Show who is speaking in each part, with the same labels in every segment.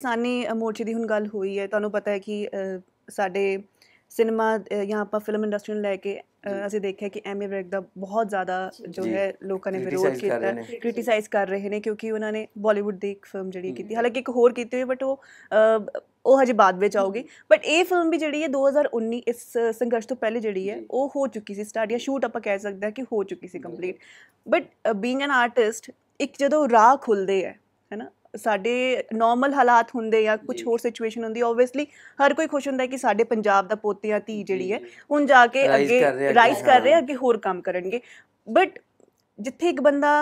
Speaker 1: ਕਿਸਾਨੀ ਮੋਰਚੇ ਦੀ ਹੁਣ ਗੱਲ ਹੋਈ ਹੈ ਤੁਹਾਨੂੰ ਪਤਾ ਹੈ ਕਿ ਸਾਡੇ ਸਿਨੇਮਾ ਜਾਂ ਆਪਾਂ ਫਿਲਮ ਇੰਡਸਟਰੀ ਨੂੰ ਲੈ ਕੇ ਅਸੀਂ ਦੇਖਿਆ ਕਿ ਐਮੀ ਬ੍ਰੇਕ ਦਾ ਬਹੁਤ ਜ਼ਿਆਦਾ ਜੋ ਹੈ ਲੋਕਾਂ ਨੇ ਵਿਰੋਧ ਕੀਤਾ ਕ੍ਰਿਟਿਸਾਈਜ਼ ਕਰ ਰਹੇ ਨੇ ਕਿਉਂਕਿ ਉਹਨਾਂ ਨੇ ਬਾਲੀਵੁੱਡ ਦੀ ਇੱਕ ਫਿਲਮ ਜਿਹੜੀ ਕੀਤੀ ਹਾਲਾਂਕਿ ਇੱਕ ਹੋਰ ਕੀਤੀ ਹੋਈ ਬਟ ਉਹ ਉਹ ਹਜੇ ਬਾਅਦ ਵਿੱਚ ਆਉਗੀ ਬਟ ਇਹ ਫਿਲਮ ਵੀ ਜਿਹੜੀ ਹੈ 2019 ਇਸ ਸੰਘਰਸ਼ ਤੋਂ ਪਹਿਲੇ ਜਿਹੜੀ ਹੈ ਉਹ ਹੋ ਚੁੱਕੀ ਸੀ ਸਟਾਰਟ ਜਾਂ ਸ਼ੂਟ ਆਪਾਂ ਕਹਿ ਸਕਦੇ ਹਾਂ ਕਿ ਹੋ ਚੁੱਕੀ ਸੀ complete but being an artist ਇੱਕ ਜਦੋਂ ਰਾਹ ਖੁੱਲਦੇ ਹੈ ਹੈਨਾ ਸਾਡੇ ਨਾਰਮਲ ਹਾਲਾਤ ਹੁੰਦੇ ਜਾਂ ਕੁਝ ਹੋਰ ਸਿਚੁਏਸ਼ਨ ਹੁੰਦੀ ਆਬਵੀਅਸਲੀ ਹਰ ਕੋਈ ਖੁਸ਼ ਹੁੰਦਾ ਕਿ ਸਾਡੇ ਪੰਜਾਬ ਦਾ ਪੋਤਿਆਂ ਧੀ ਜਿਹੜੀ ਹੈ ਹੁਣ ਜਾ ਕੇ ਅੱਗੇ ਰਾਈਜ਼ ਕਰ ਰਹੇ ਅੱਗੇ ਹੋਰ ਕੰਮ ਕਰਨਗੇ ਬਟ ਜਿੱਥੇ ਇੱਕ ਬੰਦਾ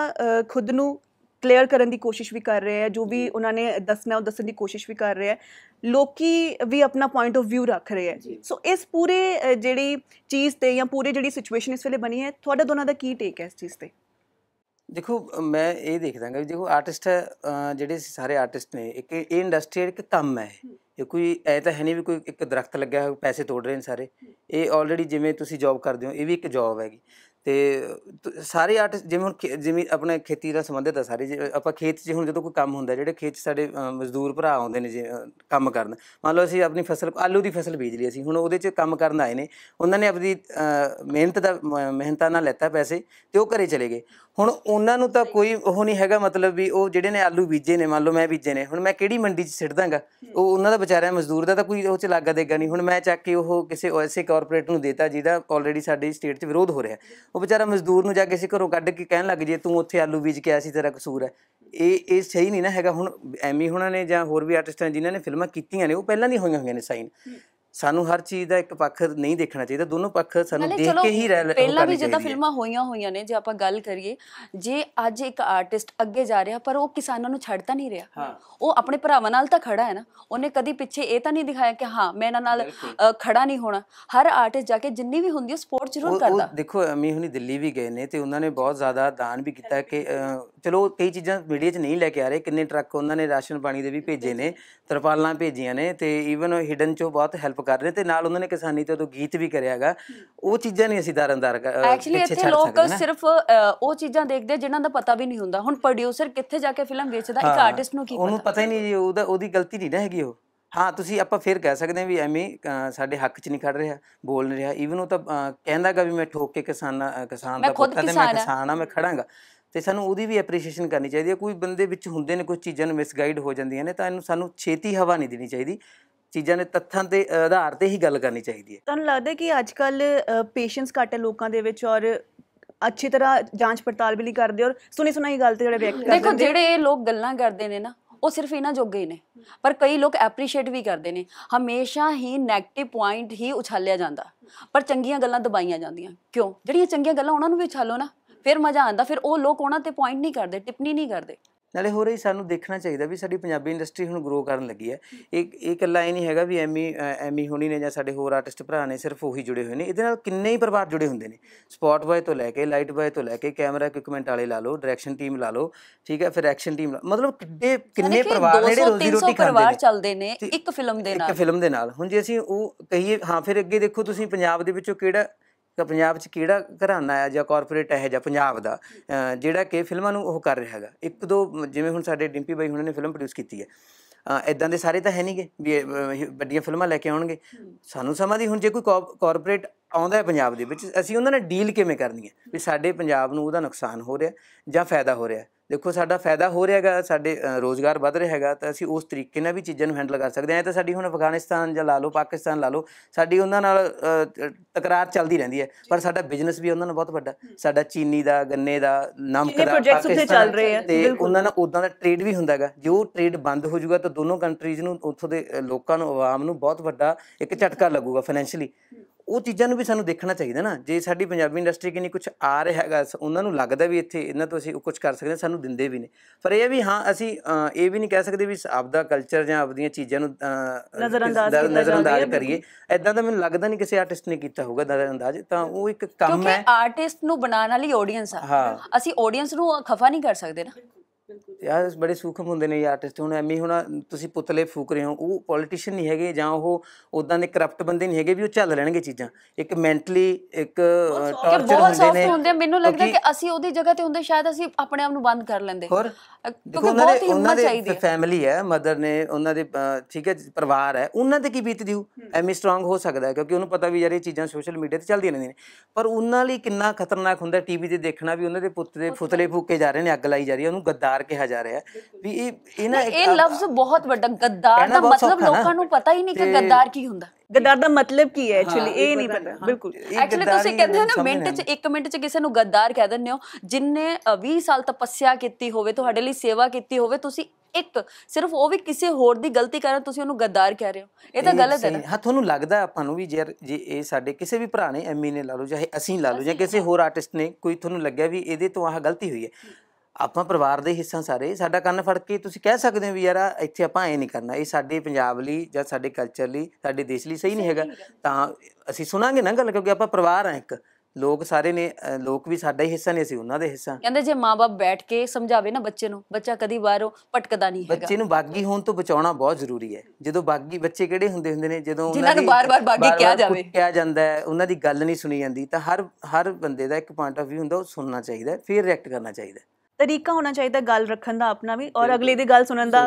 Speaker 1: ਖੁਦ ਨੂੰ ਕਲੀਅਰ ਕਰਨ ਦੀ ਕੋਸ਼ਿਸ਼ ਵੀ ਕਰ ਰਿਹਾ ਹੈ ਜੋ ਵੀ ਉਹਨਾਂ ਨੇ ਦੱਸਣਾ ਉਹ ਦੱਸਣ ਦੀ ਕੋਸ਼ਿਸ਼ ਵੀ ਕਰ ਰਿਹਾ ਹੈ ਲੋਕੀ ਵੀ ਆਪਣਾ ਪੁਆਇੰਟ ਆਫ View ਰੱਖ ਰਹੇ ਹੈ ਸੋ ਇਸ ਪੂਰੇ ਜਿਹੜੀ ਚੀਜ਼ ਤੇ ਜਾਂ ਪੂਰੇ ਜਿਹੜੀ ਸਿਚੁਏਸ਼ਨ ਇਸ ਵੇਲੇ ਬਣੀ ਹੈ ਤੁਹਾਡਾ ਦੋਨਾਂ ਦਾ ਕੀ ਟੇਕ ਹੈ ਇਸ ਚੀਜ਼ ਤੇ
Speaker 2: ਦੇਖੋ ਮੈਂ ਇਹ ਦੇਖਦਾਗਾ ਵੀ ਦੇਖੋ ਆਰਟਿਸਟ ਜਿਹੜੇ ਸਾਰੇ ਆਰਟਿਸਟ ਨੇ ਇੱਕ ਇਹ ਇੰਡਸਟਰੀ ਇੱਕ ਕੰਮ ਹੈ ਇਹ ਕੋਈ ਐ ਤਾਂ ਹੈ ਨਹੀਂ ਵੀ ਕੋਈ ਇੱਕ ਦਰਖਤ ਲੱਗਿਆ ਹੋਇਆ ਪੈਸੇ ਤੋੜ ਰਹੇ ਨੇ ਸਾਰੇ ਇਹ ਆਲਰੇਡੀ ਜਿਵੇਂ ਤੁਸੀਂ ਜੌਬ ਕਰਦੇ ਹੋ ਇਹ ਵੀ ਇੱਕ ਜੌਬ ਹੈਗੀ ਤੇ ਸਾਰੇ ਆਰਟ ਜਿਵੇਂ ਹੁਣ ਜਿਵੇਂ ਆਪਣੇ ਖੇਤੀ ਨਾਲ ਸੰਬੰਧਿਤ ਆ ਸਾਰੇ ਆਪਾਂ ਖੇਤ 'ਚ ਹੁਣ ਜਦੋਂ ਕੋਈ ਕੰਮ ਹੁੰਦਾ ਜਿਹੜੇ ਖੇਤ 'ਚ ਸਾਡੇ ਮਜ਼ਦੂਰ ਭਰਾ ਆਉਂਦੇ ਨੇ ਜੇ ਕੰਮ ਕਰਨ ਮੰਨ ਲਓ ਅਸੀਂ ਆਪਣੀ ਫਸਲ ਆਲੂ ਦੀ ਫਸਲ ਬੀਜ ਲਈ ਅਸੀਂ ਹੁਣ ਉਹਦੇ 'ਚ ਕੰਮ ਕਰਨ ਆਏ ਨੇ ਉਹਨਾਂ ਨੇ ਆਪਣੀ ਮਿਹਨਤ ਦਾ ਮਿਹਨਤਾਂ ਨਾਲ ਲੈਤਾ ਪੈਸੇ ਤੇ ਉਹ ਘਰੇ ਚਲੇ ਗਏ ਹੁਣ ਉਹਨਾਂ ਨੂੰ ਤਾਂ ਕੋਈ ਉਹ ਨਹੀਂ ਹੈਗਾ ਮਤਲਬ ਵੀ ਉਹ ਜਿਹੜੇ ਨੇ ਆਲੂ ਬੀਜੇ ਨੇ ਮੰਨ ਲਓ ਮੈਂ ਬੀਜੇ ਨੇ ਹੁਣ ਮੈਂ ਕਿਹੜੀ ਮੰਡੀ 'ਚ ਸਿੱਟ ਦਾਂਗਾ ਉਹ ਉਹਨਾਂ ਦਾ ਵਿਚਾਰਿਆ ਮਜ਼ਦੂਰ ਦਾ ਤਾਂ ਕੋਈ ਉਹ 'ਚ ਲਾਗਾ ਦੇਗਾ ਨਹੀਂ ਹੁਣ ਮੈਂ ਚੱਕ ਕੇ ਉਹ ਕਿਸੇ ਐਸੇ ਕਾਰਪੋਰੇਟ ਨੂੰ ਦੇਤਾ ਜਿਹਦਾ ਆਲਰੇਡੀ ਸਾਡੇ ਸਟੇਟ 'ਚ ਵਿਰੋਧ ਹੋ ਰਿਹਾ ਉਹ ਵਿਚਾਰਾ ਮਜ਼ਦੂਰ ਨੂੰ ਜਾ ਕੇ ਸੀ ਘਰੋਂ ਕੱਢ ਕੇ ਕਹਿਣ ਲੱਗ ਜੇ ਤੂੰ ਉੱਥੇ ਆਲੂ ਬੀਜ ਕੇ ਆਇਆ ਸੀ ਤੇਰਾ ਕਸੂਰ ਹੈ ਇਹ ਇਹ ਸਹੀ ਨਹੀਂ ਨਾ ਹੈਗਾ ਹੁਣ ਐਮੀ ਹੁਣਾਂ ਨੇ ਜਾਂ ਹੋਰ ਵੀ ਆਰਟਿਸਟਾਂ ਜਿਨ੍ਹਾਂ ਨੇ ਫਿਲਮਾਂ ਕੀਤੀਆਂ ਨੇ ਉਹ ਪਹਿਲਾਂ ਦੀ ਹੋਈਆਂ ਹੋਈਆਂ ਨੇ ਸਾਈਨ ਸਾਨੂੰ ਹਰ ਚੀਜ਼ ਦਾ ਇੱਕ ਪੱਖ ਨਹੀਂ ਦੇਖਣਾ ਚਾਹੀਦਾ ਦੋਨੋਂ ਪੱਖ ਸਾਨੂੰ ਦੇਖ ਕੇ ਹੀ ਰਹਿ ਪਹਿਲਾਂ ਵੀ ਜਿੱਦਾਂ ਫਿਲਮਾਂ
Speaker 3: ਹੋਈਆਂ ਹੋਈਆਂ ਨੇ ਜੇ ਆਪਾਂ ਗੱਲ ਕਰੀਏ ਜੇ ਅੱਜ ਇੱਕ ਆਰਟਿਸਟ ਅੱਗੇ ਜਾ ਰਿਹਾ ਪਰ ਉਹ ਕਿਸਾਨਾਂ ਨੂੰ ਛੱਡਦਾ ਨਹੀਂ ਰਿਹਾ ਉਹ ਆਪਣੇ ਭਰਾਵਾਂ ਨਾਲ ਤਾਂ ਖੜਾ ਹੈ ਨਾ ਉਹਨੇ ਕਦੀ ਪਿੱਛੇ ਇਹ ਤਾਂ ਨਹੀਂ ਦਿਖਾਇਆ ਕਿ ਹਾਂ ਮੈਂ ਇਹਨਾਂ ਨਾਲ ਖੜਾ ਨਹੀਂ ਹੋਣਾ ਹਰ ਆਰਟਿਸਟ ਜਾ ਕੇ ਜਿੰਨੀ ਵੀ ਹੁੰਦੀ ਉਹ ਸਪੋਰਟ ਜ਼ਰੂਰ ਕਰਦਾ ਉਹ
Speaker 2: ਦੇਖੋ ਅਮੀ ਹੁਣੀ ਦਿੱਲੀ ਵੀ ਗਏ ਨੇ ਤੇ ਉਹਨਾਂ ਨੇ ਬਹੁਤ ਜ਼ਿਆਦਾ ਦਾਨ ਵੀ ਕੀਤਾ ਕਿ ਚਲੋ ਕਈ ਚੀਜ਼ਾਂ ਵੀਡੀਓ 'ਚ ਨਹੀਂ ਲੈ ਕੇ ਆ ਰਹੇ ਕਿੰਨੇ ਟਰੱਕ ਉਹਨਾਂ ਨੇ ਰਾਸ਼ਨ ਪਾਣੀ ਦੇ ਵੀ ਭੇਜੇ ਨੇ ਤਰਪਾਲਾਂ ਭੇਜੀਆਂ ਨੇ ਤੇ ਈਵਨ ਹਿਡਨ 'ਚੋਂ ਬਹੁਤ ਹੈਲਪ ਕਰ ਰਹੇ ਤੇ ਨਾਲ ਉਹਨਾਂ ਨੇ ਕਿਸਾਨੀ ਤੇ ਤੋਂ ਗੀਤ ਵੀ ਕਰਿਆਗਾ ਉਹ ਚੀਜ਼ਾਂ ਨਹੀਂ ਅਸੀਂ ਦਾਰਨਦਾਰ ਐਕਚੁਅਲੀ ਇੱਥੇ ਲੋਕ
Speaker 3: ਸਿਰਫ ਉਹ ਚੀਜ਼ਾਂ ਦੇਖਦੇ ਜਿਨ੍ਹਾਂ ਦਾ ਪਤਾ ਵੀ ਨਹੀਂ ਹੁੰਦਾ ਹੁਣ ਪ੍ਰੋਡਿਊਸਰ ਕਿੱਥੇ ਜਾ ਕੇ ਫਿਲਮ ਵੇਚਦਾ ਇੱਕ ਆਰਟਿਸਟ ਨੂੰ ਕੀ ਪਤਾ ਉਹਨੂੰ
Speaker 2: ਪਤਾ ਹੀ ਨਹੀਂ ਜੀ ਉਹਦਾ ਉਹਦੀ ਗਲਤੀ ਨਹੀਂ ਨਾ ਹੈਗੀ ਉਹ ਹਾਂ ਤੁਸੀਂ ਆਪਾਂ ਫੇਰ ਕਹਿ ਸਕਦੇ ਹਾਂ ਵੀ ਐਵੇਂ ਸਾਡੇ ਹੱਕ 'ਚ ਨਹੀਂ ਖੜ ਰਿਹਾ ਬੋਲ ਨਹੀਂ ਰਿਹਾ ਈਵਨ ਉਹ ਤਾਂ ਕਹਿੰਦਾਗਾ ਵੀ ਮੈਂ ਠੋਕ ਕੇ ਕਿਸਾਨ ਕਿਸਾਨ ਦਾ ਪੁੱਤ ਤੇ ਮੈਂ ਕਿਸਾਨ ਆ ਮੈਂ ਖੜਾਂਗਾ ਤੇ ਸਾਨੂੰ ਉਹਦੀ ਵੀ ਐਪਰੀਸ਼ੀਏਸ਼ਨ ਕਰਨੀ ਚਾਹੀਦੀ ਹੈ ਕੋਈ ਬੰਦੇ ਵਿੱਚ ਹੁੰਦੇ ਨੇ ਕੁਝ ਚੀਜ਼ਾਂ ਨੂੰ ਮਿਸਗਾਈਡ ਹੋ ਜਾਂਦੀਆਂ ਨੇ ਤਾਂ ਇਹਨੂੰ ਸਾਨੂੰ ਛੇਤੀ ਹਵਾ ਨਹੀਂ ਦੇਣੀ ਚਾਹੀਦੀ ਚੀਜ਼ਾਂ ਦੇ ਤੱਥਾਂ ਦੇ ਆਧਾਰ ਤੇ ਹੀ ਗੱਲ ਕਰਨੀ ਚਾਹੀਦੀ ਹੈ
Speaker 1: ਤੁਹਾਨੂੰ ਲੱਗਦਾ ਕਿ ਅੱਜ ਕੱਲ ਪੇਸ਼ੈਂਸ ਘੱਟ ਹੈ ਲੋਕਾਂ ਦੇ ਵਿੱਚ ਔਰ ਅੱਛੀ ਤਰ੍ਹਾਂ ਜਾਂਚ ਪੜਤਾਲ ਵੀ ਨਹੀਂ ਕਰਦੇ ਔਰ ਸੁਣੀ ਸੁਣਾਈ ਗੱਲ ਤੇ ਜਿਹੜੇ ਵਿਅਕਤ ਕਰਦੇ ਦੇਖੋ ਜਿਹੜੇ
Speaker 3: ਇਹ ਲੋਕ ਗੱਲਾਂ ਕਰਦੇ ਨੇ ਨਾ ਉਹ ਸਿਰਫ
Speaker 1: ਇਹਨਾਂ ਜੋਗੇ ਹੀ ਨੇ ਪਰ
Speaker 3: ਕਈ ਲੋਕ ਐਪਰੀਸ਼ੀਏਟ ਵੀ ਕਰਦੇ ਨੇ ਹਮੇਸ਼ਾ ਹੀ 네ਗੇਟਿਵ ਪੁਆਇੰਟ ਹੀ ਉਛਾਲਿਆ ਜਾਂਦਾ ਪਰ ਚੰਗੀਆਂ ਗੱਲਾਂ ਦਬਾਈਆਂ ਜਾਂਦੀਆਂ ਕਿਉਂ ਜਿਹੜੀਆਂ ਚੰਗੀਆਂ ਗੱਲਾਂ ਉਹਨਾਂ ਨੂੰ ਵੀ ਉਛਾਲੋ ਨਾ ਫਿਰ ਮਜ਼ਾ ਆਂਦਾ ਫਿਰ ਉਹ ਲੋਕ ਉਹਨਾਂ ਤੇ ਪੁਆਇੰਟ ਨਹੀਂ ਕਰਦੇ ਟਿੱਪਣੀ ਨਹੀਂ ਕਰਦੇ
Speaker 2: ਨਾਲੇ ਹੋ ਰਹੀ ਸਾਨੂੰ ਦੇਖਣਾ ਚਾਹੀਦਾ ਵੀ ਸਾਡੀ ਪੰਜਾਬੀ ਇੰਡਸਟਰੀ ਹੁਣ ਗਰੋ ਕਰਨ ਲੱਗੀ ਹੈ ਇਹ ਇਹ ਇਕੱਲਾ ਇਹ ਨਹੀਂ ਹੈਗਾ ਵੀ ਐਮੀ ਐਮੀ ਹੋਣੀ ਨੇ ਜਾਂ ਸਾਡੇ ਹੋਰ ਆਰਟਿਸਟ ਭਰਾ ਨੇ ਸਿਰਫ ਉਹੀ ਜੁੜੇ ਹੋਏ ਨੇ ਇਹਦੇ ਨਾਲ ਕਿੰਨੇ ਹੀ ਪਰਿਵਾਰ ਜੁੜੇ ਹੁੰਦੇ ਨੇ ਸਪੌਟ ਬਾਏ ਤੋਂ ਲੈ ਕੇ ਲਾਈਟ ਬਾਏ ਤੋਂ ਲੈ ਕੇ ਕੈਮਰਾ ਇਕਵਿਪਮੈਂਟ ਵਾਲੇ ਲਾ ਲਓ ਡਾਇਰੈਕਸ਼ਨ ਟੀਮ ਲਾ ਲਓ ਠੀਕ ਹੈ ਫਿਰ ਐਕਸ਼ਨ ਟੀਮ ਮਤਲਬ ਕਿੱਡੇ ਕਿੰਨੇ ਪਰਿਵਾਰ ਜਿਹੜੇ ਰੋਜ਼ੀ ਰੋਟੀ ਖਾਂਦੇ ਨੇ
Speaker 3: ਚੱਲਦੇ ਨੇ ਇੱਕ ਫਿਲਮ ਦੇ ਨਾਲ ਇੱਕ ਫਿਲਮ
Speaker 2: ਦੇ ਨਾਲ ਹੁਣ ਜੇ ਅਸੀਂ ਉਹ ਕਹੀਏ ਹਾਂ ਫਿਰ ਅੱਗੇ ਦੇਖੋ ਤੁਸੀਂ ਪੰਜਾਬ ਦੇ ਵਿੱਚੋਂ ਕਿਹੜਾ ਕਿ ਪੰਜਾਬ 'ਚ ਕਿਹੜਾ ਘਰਾਨਾ ਆਇਆ ਜਾਂ ਕਾਰਪੋਰੇਟ ਹੈ ਜਾਂ ਪੰਜਾਬ ਦਾ ਜਿਹੜਾ ਕਿ ਫਿਲਮਾਂ ਨੂੰ ਉਹ ਕਰ ਰਿਹਾ ਹੈਗਾ ਇੱਕ ਦੋ ਜਿਵੇਂ ਹੁਣ ਸਾਡੇ ਡਿੰਪੀ ਬਾਈ ਹੁਣਾਂ ਨੇ ਫਿਲਮ ਪ੍ਰੋਡਿਊਸ ਕੀਤੀ ਹੈ ਇਦਾਂ ਦੇ ਸਾਰੇ ਤਾਂ ਹੈ ਨਹੀਂਗੇ ਵੀ ਵੱਡੀਆਂ ਫਿਲਮਾਂ ਲੈ ਕੇ ਆਉਣਗੇ ਸਾਨੂੰ ਸਮਝ ਆਦੀ ਹੁਣ ਜੇ ਕੋਈ ਕਾਰਪੋਰੇਟ ਆਉਂਦਾ ਹੈ ਪੰਜਾਬ ਦੇ ਵਿੱਚ ਅਸੀਂ ਉਹਨਾਂ ਨਾਲ ਡੀਲ ਕਿਵੇਂ ਕਰਨੀ ਹੈ ਵੀ ਸਾਡੇ ਪੰਜਾਬ ਨੂੰ ਉਹਦਾ ਨੁਕਸਾਨ ਹੋ ਰਿਹਾ ਜਾਂ ਫਾਇਦਾ ਹੋ ਰਿਹਾ ਦੇਖੋ ਸਾਡਾ ਫਾਇਦਾ ਹੋ ਰਿਹਾ ਹੈਗਾ ਸਾਡੇ ਰੋਜ਼ਗਾਰ ਵੱਧ ਰਿਹਾ ਹੈਗਾ ਤਾਂ ਅਸੀਂ ਉਸ ਤਰੀਕੇ ਨਾਲ ਵੀ ਚੀਜ਼ਾਂ ਨੂੰ ਹੈਂਡਲ ਕਰ ਸਕਦੇ ਹਾਂ ਇਹ ਤਾਂ ਸਾਡੀ ਹੁਣ ਅਫਗਾਨਿਸਤਾਨ ਜਾਂ ਲਾ ਲਓ ਪਾਕਿਸਤਾਨ ਲਾ ਲਓ ਸਾਡੀ ਉਹਨਾਂ ਨਾਲ ਤਕਰਾਰ ਚੱਲਦੀ ਰਹਿੰਦੀ ਹੈ ਪਰ ਸਾਡਾ ਬਿਜ਼ਨਸ ਵੀ ਉਹਨਾਂ ਨਾਲ ਬਹੁਤ ਵੱਡਾ ਸਾਡਾ ਚੀਨੀ ਦਾ ਗੰਨੇ ਦਾ ਨਮਕ ਦਾ ਪਾਕਿਸਤਾਨ ਤੇ ਉਹਨਾਂ ਨਾਲ ਉਦਾਂ ਦਾ ਟ੍ਰੇਡ ਵੀ ਹੁੰਦਾ ਹੈਗਾ ਜੇ ਉਹ ਟ੍ਰੇਡ ਬੰਦ ਹੋ ਜਾਊਗਾ ਤਾਂ ਦੋਨੋਂ ਕੰਟਰੀਜ਼ ਨੂੰ ਉੱਥੋਂ ਦੇ ਲੋਕਾਂ ਨੂੰ ਆਵਾਮ ਨੂੰ ਬਹੁਤ ਵੱਡਾ ਇੱਕ ਝਟਕਾ ਲੱਗੂਗਾ ਫਾਈਨੈਂਸ਼ੀਅਲੀ ਉਹ ਚੀਜ਼ਾਂ ਨੂੰ ਵੀ ਸਾਨੂੰ ਦੇਖਣਾ ਚਾਹੀਦਾ ਨਾ ਜੇ ਸਾਡੀ ਪੰਜਾਬੀ ਇੰਡਸਟਰੀ ਕਿੰਨੀ ਕੁਝ ਆ ਰਿਹਾ ਹੈਗਾ ਉਹਨਾਂ ਨੂੰ ਲੱਗਦਾ ਵੀ ਇੱਥੇ ਇਹਨਾਂ ਤੋਂ ਅਸੀਂ ਕੁਝ ਕਰ ਸਕਦੇ ਸਾਨੂੰ ਦਿੰਦੇ ਵੀ ਨੇ ਪਰ ਇਹ ਵੀ ਹਾਂ ਅਸੀਂ ਇਹ ਵੀ ਨਹੀਂ ਕਹਿ ਸਕਦੇ ਵੀ ਆਪਦਾ ਕਲਚਰ ਜਾਂ ਆਪਦੀਆਂ ਚੀਜ਼ਾਂ ਨੂੰ ਨਜ਼ਰਅੰਦਾਜ਼ ਕਰੀਏ ਐਦਾਂ ਤਾਂ ਮੈਨੂੰ ਲੱਗਦਾ ਨਹੀਂ ਕਿਸੇ ਆਰਟਿਸਟ ਨੇ ਕੀਤਾ ਹੋਊਗਾ ਨਜ਼ਰਅੰਦਾਜ਼ ਤਾਂ ਉਹ ਇੱਕ ਕੰਮ ਹੈ ਕਿਉਂਕਿ
Speaker 3: ਆਰਟਿਸਟ ਨੂੰ ਬਣਾਉਣ ਵਾਲੀ ਆਡੀਅנס ਆ ਅਸੀਂ ਆਡੀਅנס ਨੂੰ ਖਫਾ ਨਹੀਂ ਕਰ ਸਕਦੇ ਨਾ
Speaker 2: ਯਾਰ ਬੜੇ ਸੂਖਮ ਹੁੰਦੇ ਨੇ ਆਰਟਿਸਟ ਹੁਣ ਐਮੀ ਹੁਣ ਤੁਸੀਂ ਪੁਤਲੇ ਫੂਕ ਰਹੇ ਹੋ ਉਹ ਪੋਲੀਟੀਸ਼ੀਅਨ ਨਹੀਂ ਹੈਗੇ ਜਾਂ ਉਹ ਉਦਾਂ ਦੇ ਕਰਪਟ ਬੰਦੇ ਨਹੀਂ ਹੈਗੇ ਵੀ ਉਹ ਚੱਲ ਲੈਣਗੇ ਚੀਜ਼ਾਂ ਇੱਕ ਮੈਂਟਲੀ ਇੱਕ ਟਾਰਚਰ ਹੁੰਦੇ ਨੇ ਹੁੰਦੇ
Speaker 3: ਮੈਨੂੰ ਲੱਗਦਾ ਕਿ ਅਸੀਂ ਉਹਦੀ ਜਗ੍ਹਾ ਤੇ ਹੁੰਦੇ ਸ਼ਾਇਦ ਅਸੀਂ ਆਪਣੇ ਆਪ ਨੂੰ ਬੰਦ ਕਰ ਲੈਂਦੇ ਕਿਉਂਕਿ ਬਹੁਤ ਹਿੰਮਤ ਚਾਹੀਦੀ ਹੈ
Speaker 2: ਫੈਮਿਲੀ ਹੈ ਮਦਰ ਨੇ ਉਹਨਾਂ ਦੇ ਠੀਕ ਹੈ ਪਰਿਵਾਰ ਹੈ ਉਹਨਾਂ ਤੇ ਕੀ ਬੀਤਦੀ ਹੋ ਐਮੀ ਸਟਰੋਂਗ ਹੋ ਸਕਦਾ ਕਿਉਂਕਿ ਉਹਨੂੰ ਪਤਾ ਵੀ ਯਾਰ ਇਹ ਚੀਜ਼ਾਂ ਸੋਸ਼ਲ ਮੀਡੀਆ ਤੇ ਚੱਲਦੀਆਂ ਰਹਿੰਦੀਆਂ ਨੇ ਪਰ ਉਹਨਾਂ ਲਈ ਕਿੰਨਾ ਖਤਰਨਾਕ ਹੁੰਦਾ ਟੀਵੀ ਤੇ ਦੇਖਣਾ ਵੀ ਉਹਨਾਂ ਦੇ ਪੁੱਤ ਦੇ ਫੁੱਤਲੇ ਫੂਕੇ ਜਾ ਰਹੇ ਨੇ ਅੱਗ ਲਾਈ ਜਾ ਰਹੀ ਹੈ ਉਹਨੂੰ ਗੱਦਾਰ ਕਿਹਾ ਜਾ ਜਾ ਰਿਹਾ ਵੀ ਇਹ
Speaker 3: ਇਹਨਾਂ ਇੱਕ ਇਹ ਲਫ਼ਜ਼ ਬਹੁਤ ਵੱਡਾ ਗੱਦਾਰ ਦਾ ਮਤਲਬ ਲੋਕਾਂ ਨੂੰ ਪਤਾ ਹੀ ਨਹੀਂ ਕਿ ਗੱਦਾਰ ਕੀ
Speaker 1: ਹੁੰਦਾ
Speaker 2: ਗੱਦਾਰ ਦਾ ਮਤਲਬ ਕੀ ਹੈ ਐਕਚੁਅਲੀ ਇਹ ਨਹੀਂ ਪਤਾ
Speaker 3: ਬਿਲਕੁਲ ਐਕਚੁਅਲੀ ਤੁਸੀਂ ਕਹਿੰਦੇ ਹੋ ਨਾ ਮਿੰਟ 'ਚ 1 ਮਿੰਟ 'ਚ ਕਿਸੇ ਨੂੰ ਗੱਦਾਰ ਕਹਿ ਦਿੰਦੇ ਹੋ ਜਿਨਨੇ 20 ਸਾਲ ਤਪੱਸਿਆ ਕੀਤੀ ਹੋਵੇ ਤੁਹਾਡੇ ਲਈ ਸੇਵਾ ਕੀਤੀ ਹੋਵੇ ਤੁਸੀਂ ਇੱਕ ਸਿਰਫ ਉਹ ਵੀ ਕਿਸੇ ਹੋਰ ਦੀ ਗਲਤੀ ਕਾਰਨ ਤੁਸੀਂ ਉਹਨੂੰ ਗੱਦਾਰ ਕਹਿ ਰਹੇ ਹੋ ਇਹ ਤਾਂ ਗਲਤ ਹੈ
Speaker 2: ਹਾਂ ਤੁਹਾਨੂੰ ਲੱਗਦਾ ਆਪਾਂ ਨੂੰ ਵੀ ਜੇ ਜੇ ਇਹ ਸਾਡੇ ਕਿਸੇ ਵੀ ਭਰਾ ਨੇ ਐਮੀ ਨੇ ਲਾ ਲਓ ਚਾਹੇ ਅਸੀਂ ਲਾ ਲਓ ਜਾਂ ਕਿਸੇ ਹੋਰ ਆਰਟਿਸਟ ਨੇ ਕੋਈ ਤੁਹਾਨੂੰ ਲੱਗਿਆ ਵੀ ਇਹਦੇ ਤੋਂ ਆਹ ਗਲਤੀ ਹੋਈ ਹੈ ਆਪਾਂ ਪਰਿਵਾਰ ਦੇ ਹਿੱਸਾ ਸਾਰੇ ਸਾਡਾ ਕੰਨ ਫੜ ਕੇ ਤੁਸੀਂ ਕਹਿ ਸਕਦੇ ਹੋ ਵੀ ਯਾਰ ਇੱਥੇ ਆਪਾਂ ਐ ਨਹੀਂ ਕਰਨਾ ਇਹ ਸਾਡੇ ਪੰਜਾਬ ਲਈ ਜਾਂ ਸਾਡੇ ਕਲਚਰ ਲਈ ਸਾਡੇ ਦੇਸ਼ ਲਈ ਸਹੀ ਨਹੀਂ ਹੈਗਾ ਤਾਂ ਅਸੀਂ ਸੁਣਾਂਗੇ ਨਾ ਗੱਲ ਕਿਉਂਕਿ ਆਪਾਂ ਪਰਿਵਾਰ ਆ ਇੱਕ ਲੋਕ ਸਾਰੇ ਨੇ ਲੋਕ ਵੀ ਸਾਡਾ ਹੀ ਹਿੱਸਾ ਨੇ ਅਸੀਂ ਉਹਨਾਂ ਦੇ ਹਿੱਸਾ
Speaker 3: ਕਹਿੰਦੇ ਜੇ ਮਾਪੇ ਬੈਠ ਕੇ ਸਮਝਾਵੇ ਨਾ ਬੱਚੇ ਨੂੰ ਬੱਚਾ ਕਦੀ ਬਾਹਰੋਂ ਭਟਕਦਾ ਨਹੀਂ ਹੈਗਾ ਬੱਚੇ ਨੂੰ
Speaker 2: ਬਾਗੀ ਹੋਣ ਤੋਂ ਬਚਾਉਣਾ ਬਹੁਤ ਜ਼ਰੂਰੀ ਹੈ ਜਦੋਂ ਬਾਗੀ ਬੱਚੇ ਕਿਹੜੇ ਹੁੰਦੇ ਹੁੰਦੇ ਨੇ ਜਦੋਂ ਉਹਨਾਂ ਨੂੰ ਬਾਰ-ਬਾਰ ਬਾਗੀ ਕਿਹਾ ਜਾਵੇ ਕਿਹਾ ਜਾਂਦਾ ਹੈ ਉਹਨਾਂ ਦੀ ਗੱਲ ਨਹੀਂ ਸੁਣੀ ਜਾਂਦੀ ਤਾਂ ਹਰ ਹਰ ਬੰਦੇ ਦਾ ਇੱਕ ਪੁਆਇੰਟ ਆਫ View ਹੁੰਦਾ ਉਹ ਸੁਣਨਾ ਚਾਹੀਦਾ ਫਿਰ ਰਿਐਕਟ ਕਰਨਾ ਚਾਹੀਦਾ
Speaker 1: ਤਰੀਕਾ ਹੋਣਾ ਚਾਹੀਦਾ ਗੱਲ ਰੱਖਣ ਦਾ ਆਪਣਾ ਵੀ ਔਰ ਅਗਲੇ ਦੀ ਗੱਲ ਸੁਣਨ ਦਾ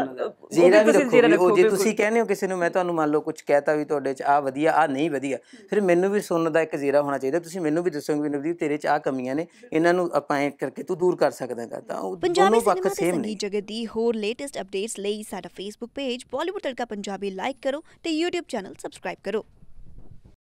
Speaker 1: ਜਿਹੜਾ ਵੀ ਰੱਖੋ ਜੇ ਤੁਸੀਂ
Speaker 2: ਕਹਿੰਦੇ ਹੋ ਕਿਸੇ ਨੂੰ ਮੈਂ ਤੁਹਾਨੂੰ ਮੰਨ ਲਓ ਕੁਝ ਕਹਿਤਾ ਵੀ ਤੁਹਾਡੇ ਚ ਆ ਵਧੀਆ ਆ ਨਹੀਂ ਵਧੀਆ ਫਿਰ ਮੈਨੂੰ ਵੀ ਸੁਣਨ ਦਾ ਇੱਕ ਜ਼ੀਰਾ ਹੋਣਾ ਚਾਹੀਦਾ ਤੁਸੀਂ ਮੈਨੂੰ ਵੀ ਦੱਸੋਗੇ ਵੀ ਨਵਦੀਪ ਤੇਰੇ ਚ ਆ ਕਮੀਆਂ ਨੇ ਇਹਨਾਂ ਨੂੰ ਆਪਾਂ ਐ ਕਰਕੇ ਤੂੰ ਦੂਰ ਕਰ ਸਕਦਾ ਹੈ ਤਾਂ ਦੋਨੋਂ ਸਿਨੇਮਾ ਸੇਮ ਸੰਗੀਤ
Speaker 1: ਜਗਤ ਦੀ ਹੋਰ ਲੇਟੈਸਟ ਅਪਡੇਟਸ ਲਈ ਸਾਡਾ ਫੇਸਬੁੱਕ ਪੇਜ ਬਾਲੀਵੁੱਡ ਤੜਕਾ ਪੰਜਾਬੀ ਲਾਈਕ ਕਰੋ ਤੇ YouTube ਚੈਨਲ ਸਬਸਕ੍ਰਾਈਬ ਕਰੋ